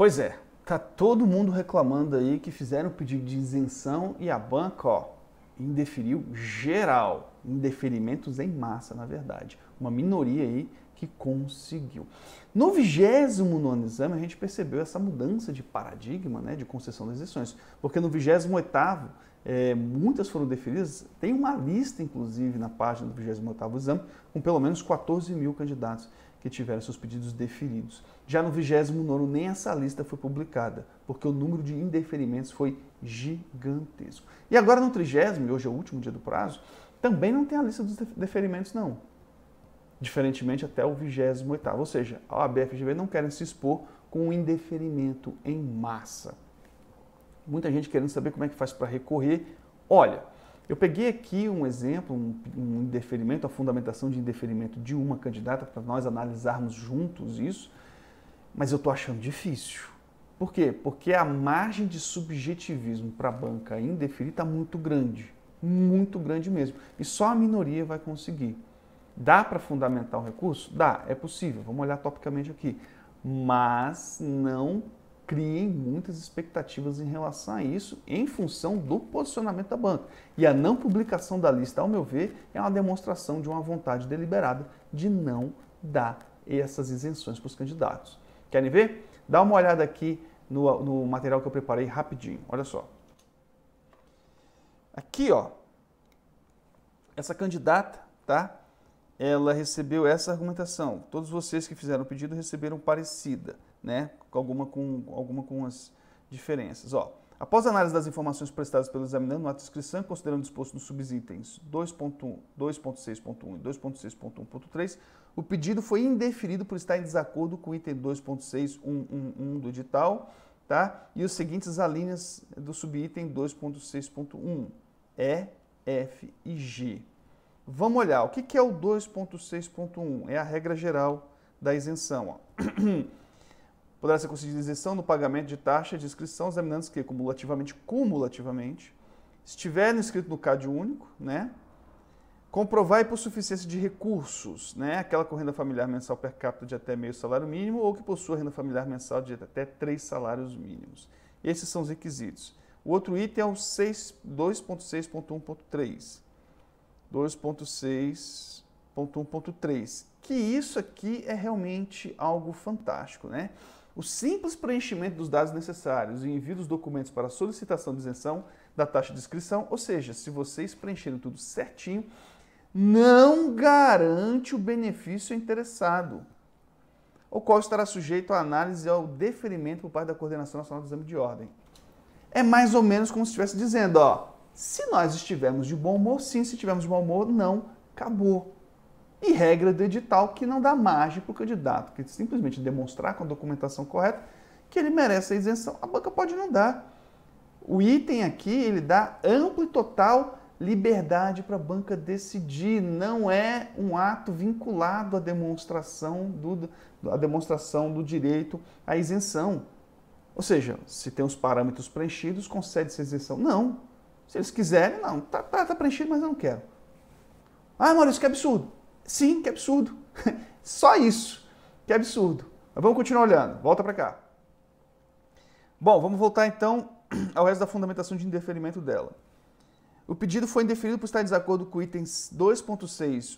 Pois é, tá todo mundo reclamando aí que fizeram pedido de isenção e a banca, ó, indeferiu geral, indeferimentos em massa, na verdade. Uma minoria aí que conseguiu. No 29 exame, a gente percebeu essa mudança de paradigma né, de concessão das isenções, porque no 28, é, muitas foram deferidas, tem uma lista, inclusive, na página do 28 exame, com pelo menos 14 mil candidatos que tiveram seus pedidos deferidos. Já no 29 nem essa lista foi publicada, porque o número de indeferimentos foi gigantesco. E agora no 30 hoje é o último dia do prazo, também não tem a lista dos deferimentos não. Diferentemente até o 28º, ou seja, a OAB e a FGV não querem se expor com o indeferimento em massa. Muita gente querendo saber como é que faz para recorrer. Olha, eu peguei aqui um exemplo, um, um indeferimento, a fundamentação de indeferimento de uma candidata para nós analisarmos juntos isso, mas eu estou achando difícil. Por quê? Porque a margem de subjetivismo para a banca indeferir está muito grande, muito grande mesmo. E só a minoria vai conseguir. Dá para fundamentar o recurso? Dá, é possível. Vamos olhar topicamente aqui. Mas não criem muitas expectativas em relação a isso, em função do posicionamento da banca. E a não publicação da lista, ao meu ver, é uma demonstração de uma vontade deliberada de não dar essas isenções para os candidatos. Querem ver? Dá uma olhada aqui no, no material que eu preparei rapidinho. Olha só. Aqui, ó. Essa candidata, tá? Ela recebeu essa argumentação. Todos vocês que fizeram o pedido receberam parecida né? Alguma com, alguma com as diferenças. Ó, após análise das informações prestadas pelo examinando no ato de inscrição, considerando disposto nos subitens 2.1, 2.6.1 e 2.6.1.3, o pedido foi indeferido por estar em desacordo com o item 2.6.1.1.1 do edital, tá? E os seguintes alíneas do subitem 2.6.1, E, F e G. Vamos olhar, o que é o 2.6.1? É a regra geral da isenção. Ó. poderá ser concedida isenção no pagamento de taxa de inscrição aos examinantes que, cumulativamente, cumulativamente, estiverem inscritos no CAD único, né? comprovar por suficiência de recursos, né? aquela com renda familiar mensal per capita de até meio salário mínimo ou que possua renda familiar mensal de até três salários mínimos. Esses são os requisitos. O outro item é o 2.6.1.3. 2.6.1.3, que isso aqui é realmente algo fantástico, né? o simples preenchimento dos dados necessários e envio dos documentos para solicitação de isenção da taxa de inscrição, ou seja, se vocês preencherem tudo certinho, não garante o benefício interessado, o qual estará sujeito à análise e ao deferimento por parte da Coordenação Nacional do Exame de Ordem. É mais ou menos como se estivesse dizendo, ó, se nós estivermos de bom humor, sim, se estivermos de bom humor, não, acabou e regra do edital que não dá margem para o candidato, que simplesmente demonstrar com a documentação correta que ele merece a isenção. A banca pode não dar. O item aqui, ele dá ampla e total liberdade para a banca decidir, não é um ato vinculado à demonstração do, à demonstração do direito à isenção. Ou seja, se tem os parâmetros preenchidos, concede-se isenção. Não. Se eles quiserem, não. Tá, tá, tá preenchido, mas eu não quero. Ah, Maurício, que absurdo. Sim, que absurdo. Só isso. Que absurdo. Mas vamos continuar olhando. Volta para cá. Bom, vamos voltar então ao resto da fundamentação de indeferimento dela. O pedido foi indeferido por estar em desacordo com o item 2.6111.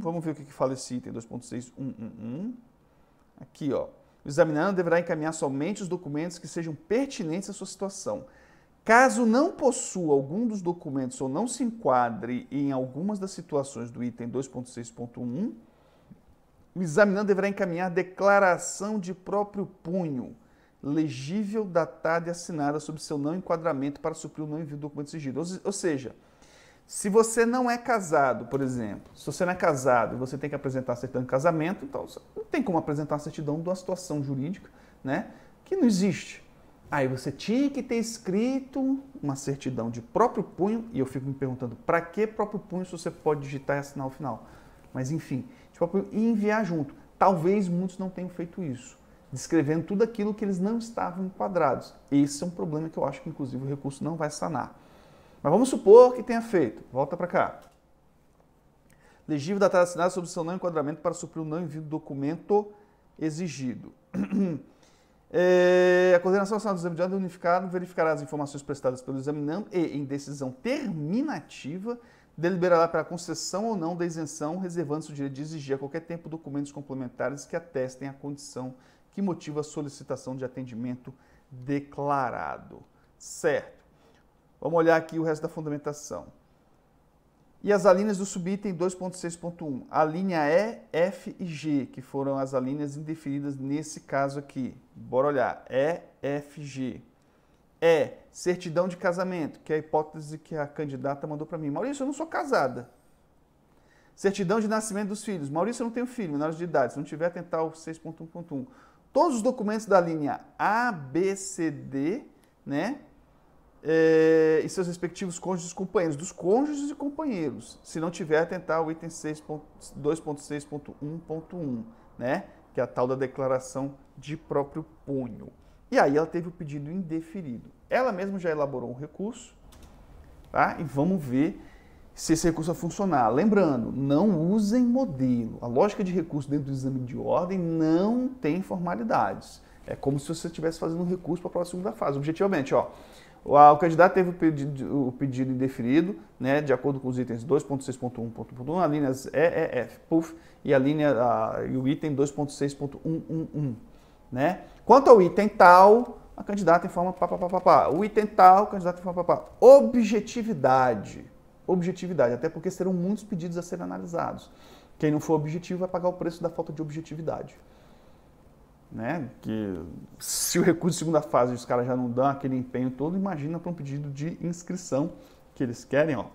Vamos ver o que, que fala esse item 2.6111. Aqui, ó. O examinando deverá encaminhar somente os documentos que sejam pertinentes à sua situação. Caso não possua algum dos documentos ou não se enquadre em algumas das situações do item 2.6.1, o examinando deverá encaminhar declaração de próprio punho, legível, datada e assinada sobre seu não enquadramento para suprir o não envio do documento exigido. Ou seja, se você não é casado, por exemplo, se você não é casado e você tem que apresentar certidão de casamento, então não tem como apresentar a certidão de uma situação jurídica né, que não existe. Aí você tinha que ter escrito uma certidão de próprio punho, e eu fico me perguntando, para que próprio punho se você pode digitar e assinar o final? Mas enfim, de próprio punho, e enviar junto. Talvez muitos não tenham feito isso, descrevendo tudo aquilo que eles não estavam enquadrados. Esse é um problema que eu acho que, inclusive, o recurso não vai sanar. Mas vamos supor que tenha feito. Volta para cá. Legível da assinada sobre seu não enquadramento para suprir o não envio do documento exigido. É, a Coordenação Nacional do Exame de Ordem Unificado verificará as informações prestadas pelo examinando e, em decisão terminativa, deliberará para concessão ou não da isenção, reservando-se o direito de exigir a qualquer tempo documentos complementares que atestem a condição que motiva a solicitação de atendimento declarado. Certo. Vamos olhar aqui o resto da fundamentação. E as alíneas do subitem 2.6.1, a linha E, F e G, que foram as alíneas indefinidas nesse caso aqui. Bora olhar. E, F, G. E, certidão de casamento, que é a hipótese que a candidata mandou para mim. Maurício, eu não sou casada. Certidão de nascimento dos filhos. Maurício, eu não tenho filho, menores de idade. Se não tiver, tentar o 6.1.1. Todos os documentos da linha A, B, C, D, né? é, e seus respectivos cônjuges companheiros, dos cônjuges e companheiros. Se não tiver, atentar o item 2.6.1.1, né? Que é a tal da declaração de próprio punho. E aí ela teve o pedido indeferido. Ela mesma já elaborou um recurso, tá? E vamos ver se esse recurso vai funcionar. Lembrando, não usem modelo. A lógica de recurso dentro do exame de ordem não tem formalidades. É como se você estivesse fazendo um recurso para a segunda fase. Objetivamente, ó, o candidato teve o pedido, o pedido indeferido, né, de acordo com os itens 2.6.1.1, a linha E, E, F, PUF, e a linha a, e o item 2.6.111. Né? Quanto ao item tal, a candidata informa papapá. o item tal, o candidato informa papapá. Objetividade. Objetividade, até porque serão muitos pedidos a serem analisados. Quem não for objetivo vai pagar o preço da falta de objetividade né? Que se o recurso de segunda fase os caras já não dão aquele empenho todo, imagina para um pedido de inscrição que eles querem, ó,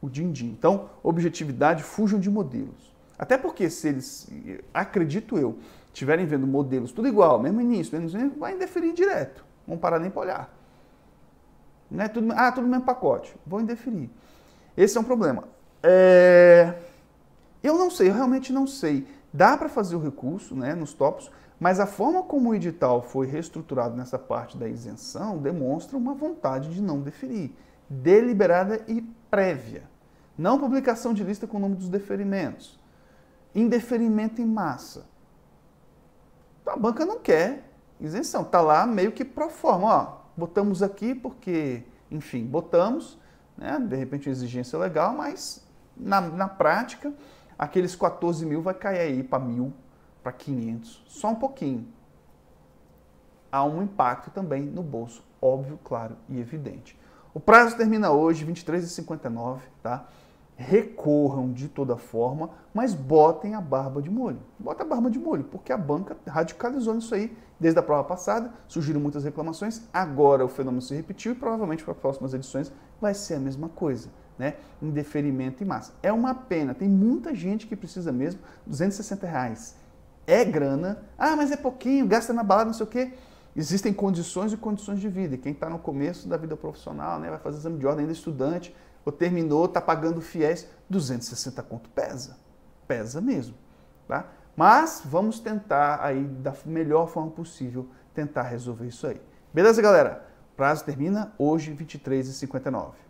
o din-din. Então, objetividade, fujam de modelos. Até porque se eles, acredito eu, tiverem vendo modelos tudo igual, mesmo início, mesmo início, vai indeferir direto. vão parar nem para olhar. Né? Tudo, ah, tudo no mesmo pacote. Vou indeferir. Esse é um problema. É... Eu não sei, eu realmente não sei. Dá para fazer o recurso né, nos topos, mas a forma como o edital foi reestruturado nessa parte da isenção demonstra uma vontade de não deferir, deliberada e prévia. Não publicação de lista com o nome dos deferimentos. Indeferimento em massa. Então, a banca não quer isenção, está lá meio que pro forma. Ó, botamos aqui porque, enfim, botamos, né? de repente uma exigência é legal, mas na, na prática aqueles 14 mil vai cair aí para mil para 500, só um pouquinho, há um impacto também no bolso, óbvio, claro e evidente. O prazo termina hoje, 23 h tá? Recorram de toda forma, mas botem a barba de molho. Bota a barba de molho, porque a banca radicalizou nisso aí desde a prova passada, surgiram muitas reclamações, agora o fenômeno se repetiu e provavelmente para as próximas edições vai ser a mesma coisa. Né, em deferimento em massa. É uma pena, tem muita gente que precisa mesmo, 260 reais é grana. Ah, mas é pouquinho, gasta na balada, não sei o quê. Existem condições e condições de vida. E quem está no começo da vida profissional, né, vai fazer exame de ordem ainda estudante, ou terminou, está pagando fiéis, 260 conto pesa. Pesa mesmo. Tá? Mas vamos tentar aí, da melhor forma possível, tentar resolver isso aí. Beleza, galera? prazo termina hoje, 23h59.